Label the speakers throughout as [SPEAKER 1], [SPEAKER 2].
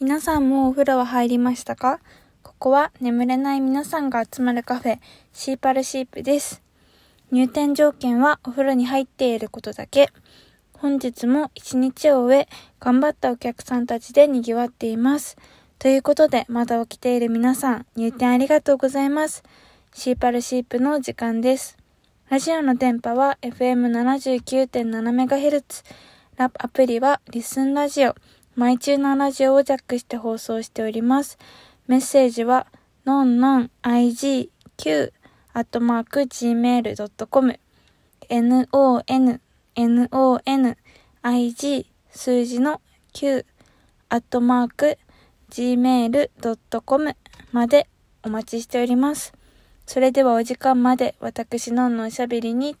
[SPEAKER 1] 皆さんもお風呂は入りましたかここは眠れない皆さんが集まるカフェ、シーパルシープです。入店条件はお風呂に入っていることだけ。本日も一日を終え、頑張ったお客さんたちで賑わっています。ということで、まだ起きている皆さん、入店ありがとうございます。シーパルシープの時間です。ラジオの電波は FM79.7MHz。アプリはリスンラジオ。毎中のラジオをジャックして放送しております。メッセージは、のんのん igq アットマーク gmail.com non non ig 数字の q アットマーク gmail.com までお待ちしております。それではお時間まで私のんのおしゃべりに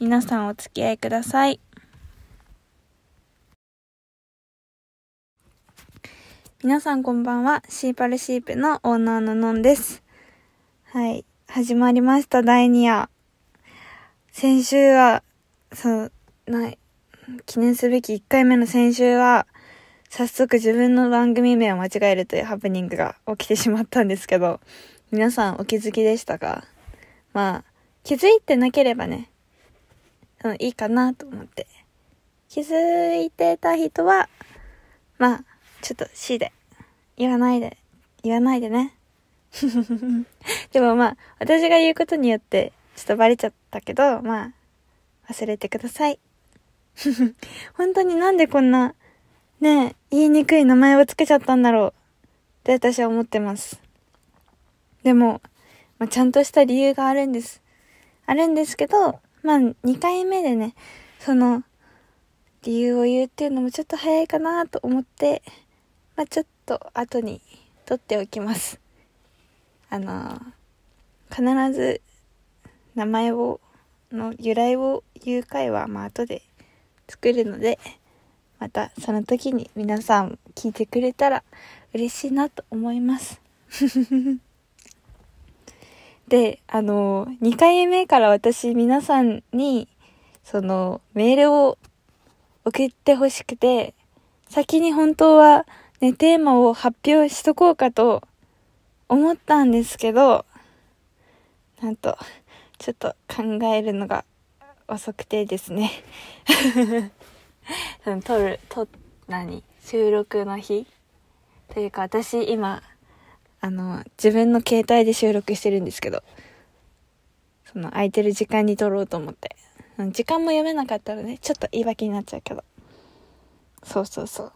[SPEAKER 1] 皆さんお付き合いください。皆さんこんばんは。シーパルシープのオーナーののんです。はい。始まりました、第2夜。先週は、そう、ない、記念すべき1回目の先週は、早速自分の番組名を間違えるというハプニングが起きてしまったんですけど、皆さんお気づきでしたかまあ、気づいてなければね、うん、いいかなと思って。気づいてた人は、まあ、ちょっと C で。言わないで。言わないでね。でもまあ、私が言うことによって、ちょっとバレちゃったけど、まあ、忘れてください。本当になんでこんな、ねえ、言いにくい名前をつけちゃったんだろう。って私は思ってます。でも、まあ、ちゃんとした理由があるんです。あるんですけど、まあ、2回目でね、その、理由を言うっていうのもちょっと早いかなと思って、まあ、ちょっと後に撮っておきます。あのー、必ず名前を、の由来を言う回は、まあ、後で作るので、またその時に皆さん聞いてくれたら嬉しいなと思います。で、あのー、2回目から私皆さんに、その、メールを送ってほしくて、先に本当はね、テーマを発表しとこうかと思ったんですけど、なんと、ちょっと考えるのが遅くてですね。撮る、撮、何収録の日というか私今、あの、自分の携帯で収録してるんですけど、その空いてる時間に撮ろうと思って。時間も読めなかったらね、ちょっと言い訳になっちゃうけど。そうそうそう。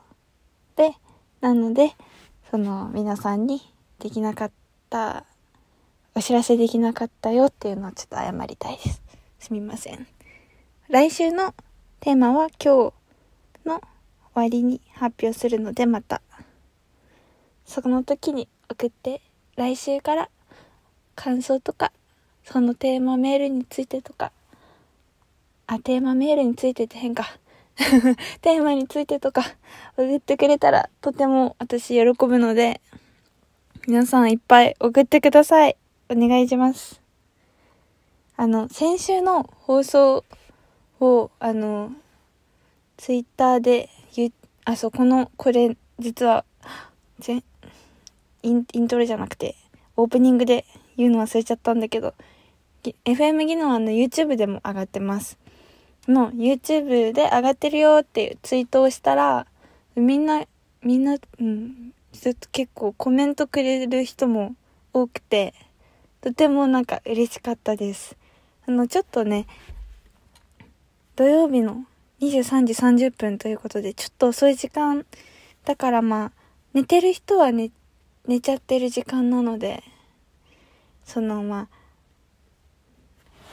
[SPEAKER 1] で、なので、その皆さんにできなかった、お知らせできなかったよっていうのをちょっと謝りたいです。すみません。来週のテーマは今日の終わりに発表するのでまた、その時に送って、来週から感想とか、そのテーマメールについてとか、あ、テーマメールについてって変か。テーマについてとか送ってくれたらとても私喜ぶので、皆さんいっぱい送ってください。お願いします。あの、先週の放送を、あの、ツイッターでゆ、あ、そう、この、これ、実は、ぜイン、イントロじゃなくて、オープニングで言うの忘れちゃったんだけど、FM 技能の YouTube でも上がってます。の YouTube で上がってるよっていうツイートをしたら、みんな、みんな、うん、ずっと結構コメントくれる人も多くて、とてもなんか嬉しかったです。あの、ちょっとね、土曜日の23時30分ということで、ちょっと遅い時間だからまあ、寝てる人は寝、寝ちゃってる時間なので、そのまあ、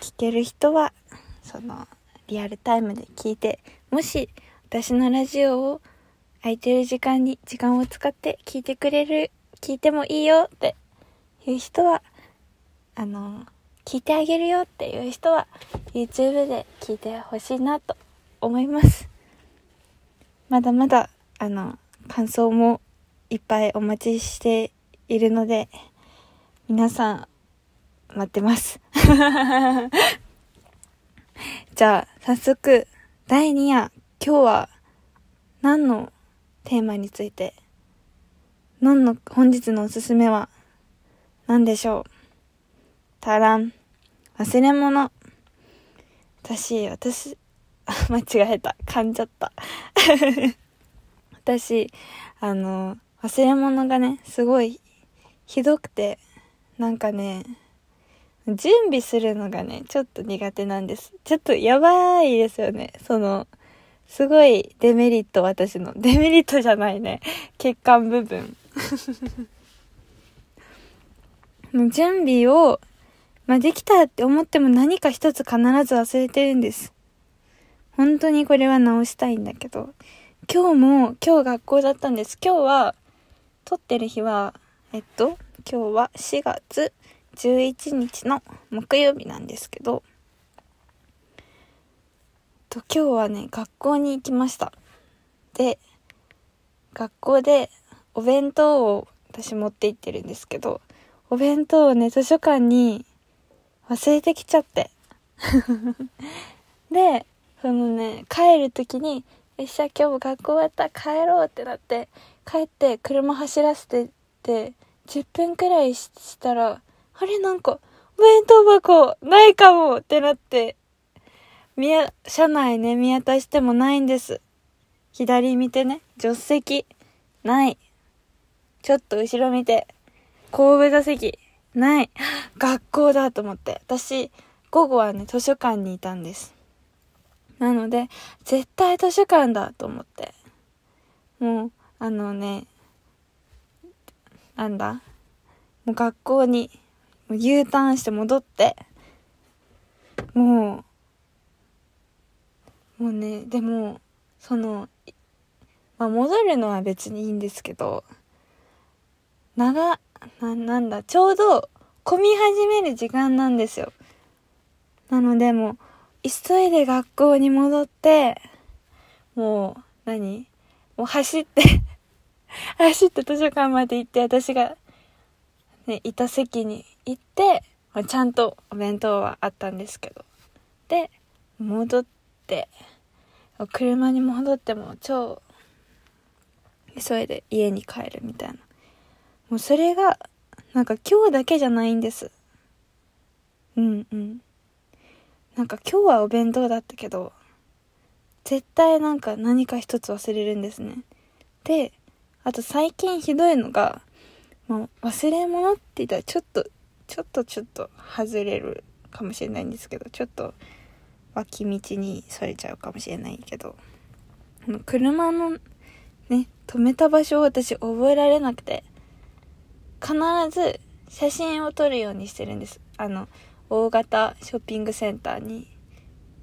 [SPEAKER 1] 聞ける人は、その、リアルタイムで聞いてもし私のラジオを空いてる時間に時間を使って聞いてくれる聞いてもいいよっていう人はあの聞いてあげるよっていう人は YouTube で聞いてほしいなと思いますまだまだあの感想もいっぱいお待ちしているので皆さん待ってます じゃあ、早速、第2夜、今日は、何のテーマについて、何の本日のおすすめは、何でしょう。たらん。忘れ物。私、私、間違えた。噛んじゃった。私、あの、忘れ物がね、すごいひどくて、なんかね、準備するのがね、ちょっと苦手なんです。ちょっとやばいですよね。その、すごいデメリット、私の。デメリットじゃないね。血管部分。準備を、まあ、できたって思っても何か一つ必ず忘れてるんです。本当にこれは直したいんだけど。今日も、今日学校だったんです。今日は、撮ってる日は、えっと、今日は4月11日の木曜日なんですけど、と今日はね、学校に行きました。で、学校でお弁当を私持って行ってるんですけど、お弁当をね、図書館に忘れてきちゃって。で、そのね、帰る時に、よっしゃ、今日学校終わった、帰ろうってなって、帰って車走らせてって、10分くらいしたら、あれなんか、お弁当箱ないかもってなって、みや、車内ね、見渡してもないんです。左見てね、助手席、ない。ちょっと後ろ見て、神戸座席、ない。学校だと思って。私、午後はね、図書館にいたんです。なので、絶対図書館だと思って。もう、あのね、なんだもう学校にもう U ターンして戻って、もう、もうね、でも、その、まあ、戻るのは別にいいんですけど、長、な、なんだ、ちょうど混み始める時間なんですよ。なのでもう、急いで学校に戻って、もう、何もう走って 走って図書館まで行って私がね、いた席に行って、まあ、ちゃんとお弁当はあったんですけど。で、戻って、車に戻っても超急いで家に帰るみたいな。もうそれが、なんか今日だけじゃないんです。うんうん。なんか今日はお弁当だったけど、絶対なんか何か一つ忘れるんですね。で、あと最近ひどいのが、まあ、忘れ物って言ったらちょっと、ちょっとちょっと外れるかもしれないんですけど、ちょっと脇道にそれちゃうかもしれないけど、車のね、止めた場所を私覚えられなくて、必ず写真を撮るようにしてるんです。あの、大型ショッピングセンターに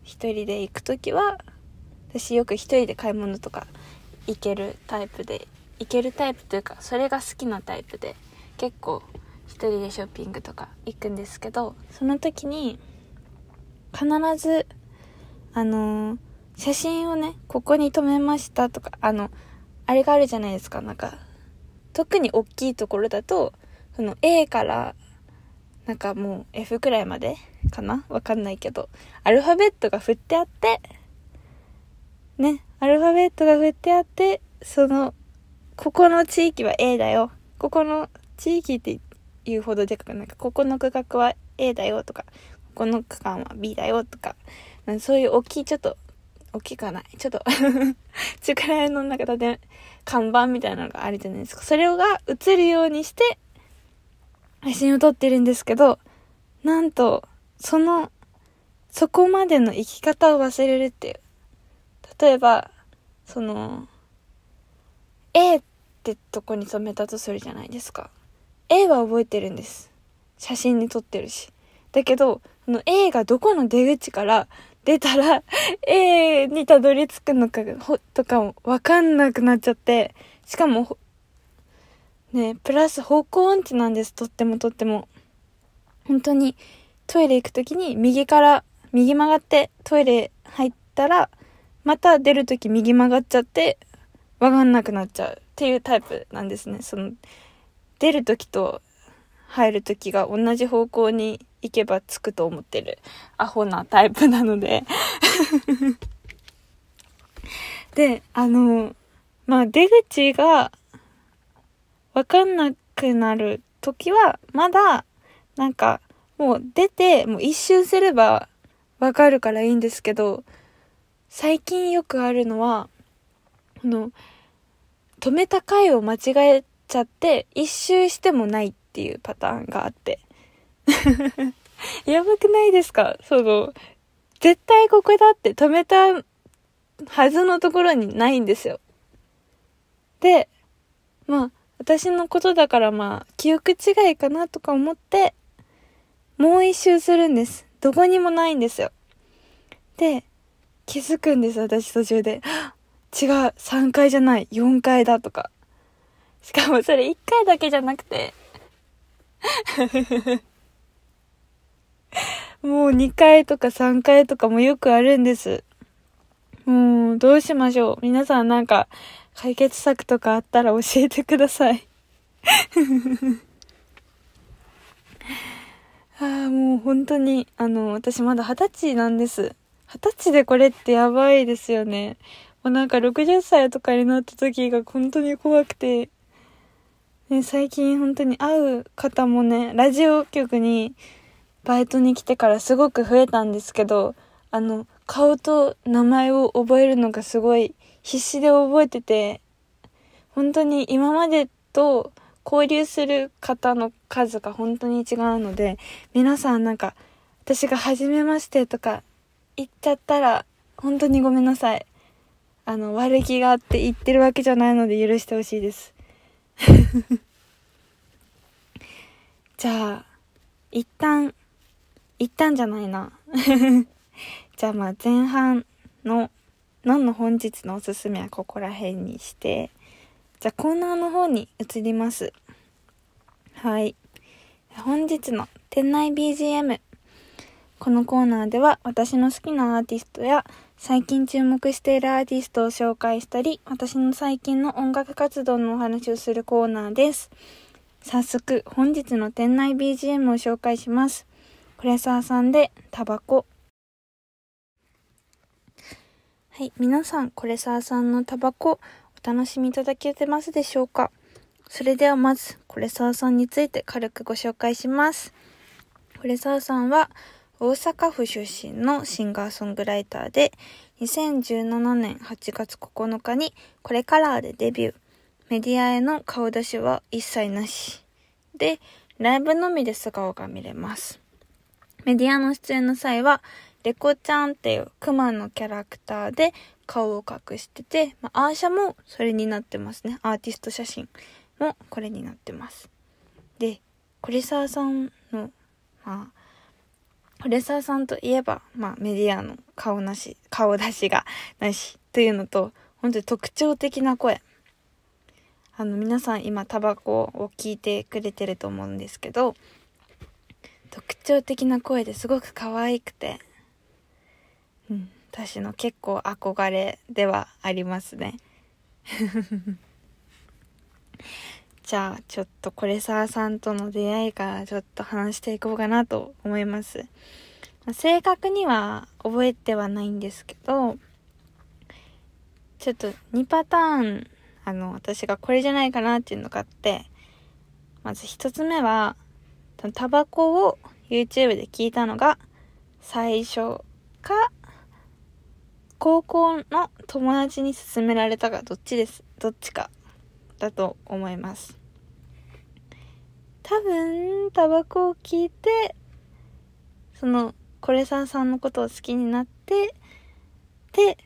[SPEAKER 1] 1人で行く時は、私よく1人で買い物とか行けるタイプで行けるタイプというかそれが好きなタイプで結構一人でショッピングとか行くんですけどその時に必ずあのー、写真をねここに留めましたとかあのあれがあるじゃないですかなんか特に大きいところだとその A からなんかもう F くらいまでかなわかんないけどアルファベットが振ってあってねアルファベットが振ってあってそのここの地域は A だよ。ここの地域って言うほどでかくなんか、ここの区画は A だよとか、ここの区間は B だよとか、かそういう大きい、ちょっと、大きくはない。ちょっと力 の中で看板みたいなのがあるじゃないですか。それが映るようにして、写真を撮ってるんですけど、なんと、その、そこまでの生き方を忘れるっていう。例えば、その、A ってとこに染めたとするじゃないですか。A は覚えてるんです。写真に撮ってるし。だけど、の A がどこの出口から出たら A にたどり着くのかとかもわかんなくなっちゃって、しかも、ね、プラス方向音痴なんです、とってもとっても。本当にトイレ行く時に右から、右曲がってトイレ入ったら、また出る時右曲がっちゃって、分かんなくなっちゃうっていうタイプなんですね。その、出る時と入る時が同じ方向に行けば着くと思ってるアホなタイプなので で、あの、まあ出口がわかんなくなる時は、まだ、なんか、もう出て、もう一周すればわかるからいいんですけど、最近よくあるのは、この止めた回を間違えちゃって一周してもないっていうパターンがあって やばくないですかその絶対ここだって止めたはずのところにないんですよでまあ私のことだからまあ記憶違いかなとか思ってもう一周するんですどこにもないんですよで気づくんです私途中で違う、3回じゃない、4回だとか。しかもそれ1回だけじゃなくて もう2回とか3回とかもよくあるんです。もう、どうしましょう。皆さんなんか、解決策とかあったら教えてください ああ、もう本当に、あの、私まだ二十歳なんです。二十歳でこれってやばいですよね。うなんか60歳とかになった時が本当に怖くて、ね、最近本当に会う方もね、ラジオ局にバイトに来てからすごく増えたんですけど、あの、顔と名前を覚えるのがすごい必死で覚えてて、本当に今までと交流する方の数が本当に違うので、皆さんなんか、私が初めましてとか言っちゃったら、本当にごめんなさい。あの、悪気があって言ってるわけじゃないので許してほしいです。じゃあ、一旦、一旦じゃないな。じゃあまあ前半の、のんの本日のおすすめはここら辺にして、じゃあコーナーの方に移ります。はい。本日の店内 BGM。このコーナーでは私の好きなアーティストや最近注目しているアーティストを紹介したり、私の最近の音楽活動のお話をするコーナーです。早速、本日の店内 BGM を紹介します。プレサーさんで、タバコ。はい、皆さん、こレサーさんのタバコ、お楽しみいただけてますでしょうかそれではまず、こレサーさんについて軽くご紹介します。コレサーさんは、大阪府出身のシンガーソングライターで、2017年8月9日にこれからでデビュー。メディアへの顔出しは一切なし。で、ライブのみで素顔が見れます。メディアの出演の際は、レコちゃんっていうクマのキャラクターで顔を隠してて、まあ、アーシャもそれになってますね。アーティスト写真もこれになってます。で、コリサーさんの、まあ、レサーさんといえば、まあ、メディアの顔なし、顔出しがなしというのと、本当に特徴的な声。あの、皆さん今、タバコを聞いてくれてると思うんですけど、特徴的な声ですごく可愛くて、うん、私の結構憧れではありますね。じゃあちょっとコレサーさんとの出会いからちょっと話していこうかなと思います。正確には覚えてはないんですけど、ちょっと2パターン、あの、私がこれじゃないかなっていうのがあって、まず1つ目は、タバコを YouTube で聞いたのが最初か、高校の友達に勧められたかどっちです、どっちかだと思います多分タバコを聞いてそのコレさんさんのことを好きになってで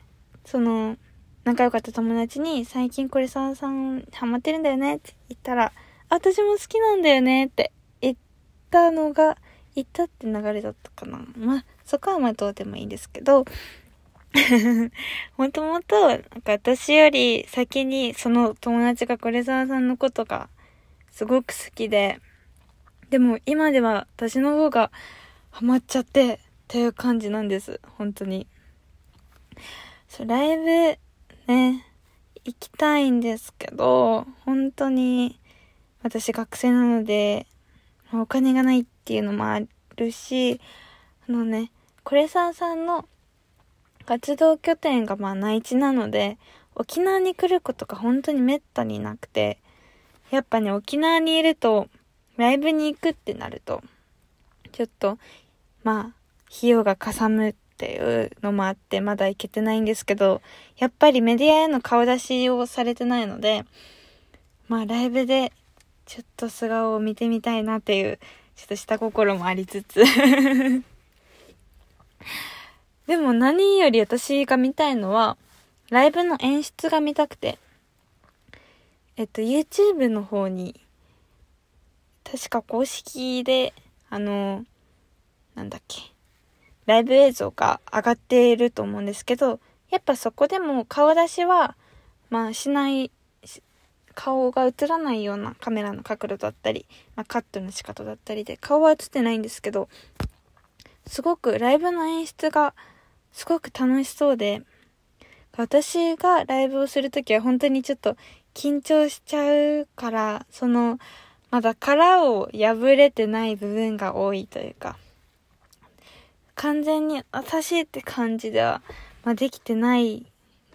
[SPEAKER 1] その仲良かった友達に「最近コレさんさんハマってるんだよね」って言ったら「私も好きなんだよね」って言ったのが言ったって流れだったかなまあそこはまあどうでもいいんですけど もともと、なんか私より先にその友達がこれ沢さんのことがすごく好きで、でも今では私の方がハマっちゃってっていう感じなんです。本当に。そう、ライブね、行きたいんですけど、本当に私学生なので、お金がないっていうのもあるし、あのね、これ沢さんの活動拠点がまあ内地なので、沖縄に来ることが本当にめったになくて、やっぱね、沖縄にいると、ライブに行くってなると、ちょっと、まあ、費用がかさむっていうのもあって、まだ行けてないんですけど、やっぱりメディアへの顔出しをされてないので、まあ、ライブで、ちょっと素顔を見てみたいなっていう、ちょっと下心もありつつでも何より私が見たいのは、ライブの演出が見たくて。えっと、YouTube の方に、確か公式で、あの、なんだっけ、ライブ映像が上がっていると思うんですけど、やっぱそこでも顔出しは、まあしない、顔が映らないようなカメラの角度だったり、まあ、カットの仕方だったりで顔は映ってないんですけどすごくライブの演出がすごく楽しそうで、私がライブをするときは本当にちょっと緊張しちゃうから、その、まだ殻を破れてない部分が多いというか、完全に私って感じでは、まあ、できてない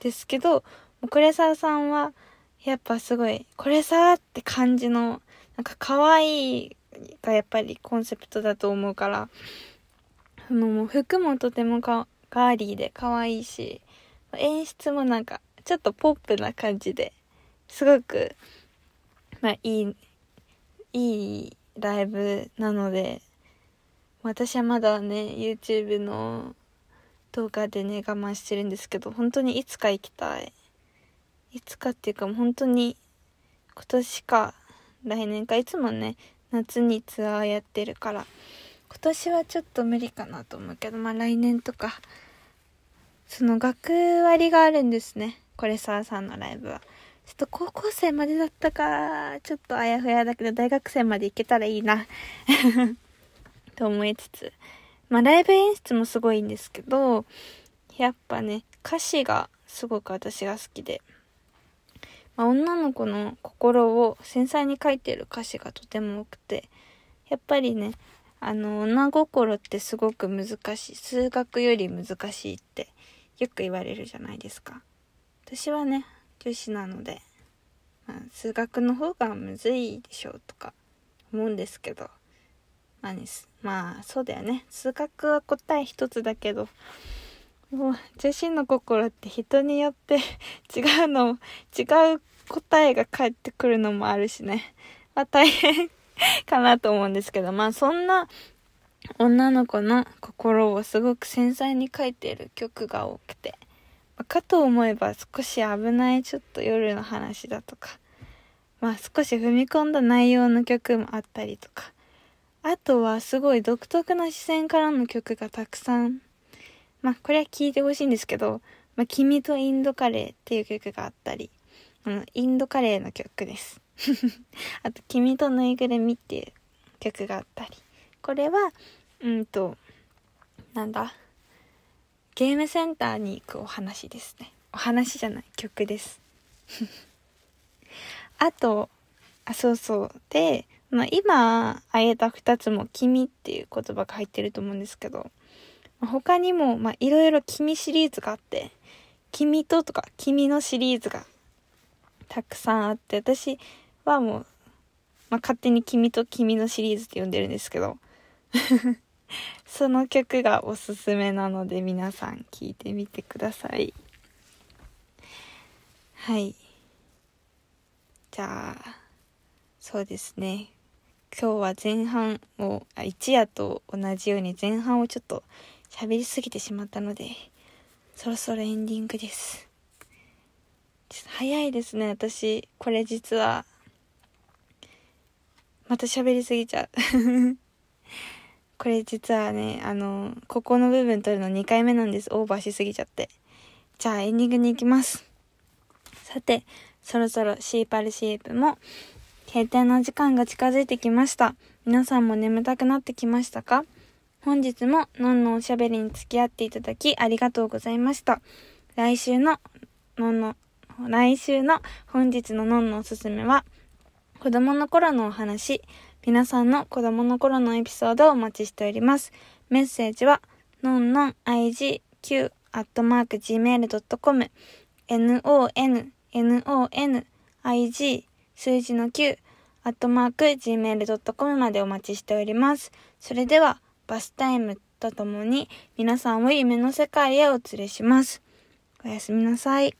[SPEAKER 1] ですけど、コれさーさんは、やっぱすごい、これさーって感じの、なんか可愛いがやっぱりコンセプトだと思うから、もう服もとてもかガーリーで可愛いし、演出もなんか、ちょっとポップな感じで、すごく、まあ、いい、いいライブなので、私はまだね、YouTube の動画でね、我慢してるんですけど、本当にいつか行きたい。いつかっていうか、本当に、今年か、来年か、いつもね、夏にツアーやってるから、今年はちょっと無理かなと思うけど、まあ来年とか、その学割があるんですね。これサーさんのライブは。ちょっと高校生までだったか、ちょっとあやふやだけど大学生まで行けたらいいな と思いつつ。まあライブ演出もすごいんですけど、やっぱね、歌詞がすごく私が好きで、まあ、女の子の心を繊細に書いてる歌詞がとても多くて、やっぱりね、あの、女心ってすごく難しい。数学より難しいってよく言われるじゃないですか私はね女子なので、まあ、数学の方がむずいでしょうとか思うんですけどまあ、ね、まあそうだよね数学は答え一つだけどもう女子の心って人によって 違うの違う答えが返ってくるのもあるしね、まあ、大変かなと思うんですけどまあそんな女の子の心をすごく繊細に描いている曲が多くて、かと思えば少し危ないちょっと夜の話だとか、まあ少し踏み込んだ内容の曲もあったりとか、あとはすごい独特な視線からの曲がたくさん、まあこれは聴いてほしいんですけど、まあ君とインドカレーっていう曲があったり、あの、インドカレーの曲です。あと、君とぬいぐるみっていう曲があったり。これはうんとなんだゲームセンターに行くお話ですねお話じゃない曲です あとあそうそうで、まあ、今あえた2つも「君」っていう言葉が入ってると思うんですけど、他にもいろいろ「君」シリーズがあって「君と」とか「君の」シリーズがたくさんあって私はもう、まあ、勝手に「君と君の」シリーズって呼んでるんですけど その曲がおすすめなので皆さん聴いてみてくださいはいじゃあそうですね今日は前半をあ一夜と同じように前半をちょっと喋りすぎてしまったのでそろそろエンディングです早いですね私これ実はまた喋りすぎちゃう これ実はね、あの、ここの部分撮るの2回目なんです。オーバーしすぎちゃって。じゃあエンディングに行きます。さて、そろそろシーパルシープも閉店の時間が近づいてきました。皆さんも眠たくなってきましたか本日ものんのおしゃべりに付き合っていただきありがとうございました。来週ののんの、来週の本日ののんのおすすめは、子供の頃のお話、皆さんの子供の頃のエピソードをお待ちしております。メッセージは、のんのん igq.gmail.com nonnonig 数字の9アットマーク gmail.com までお待ちしております。それでは、バスタイムとともに皆さんを夢の世界へお連れします。おやすみなさい。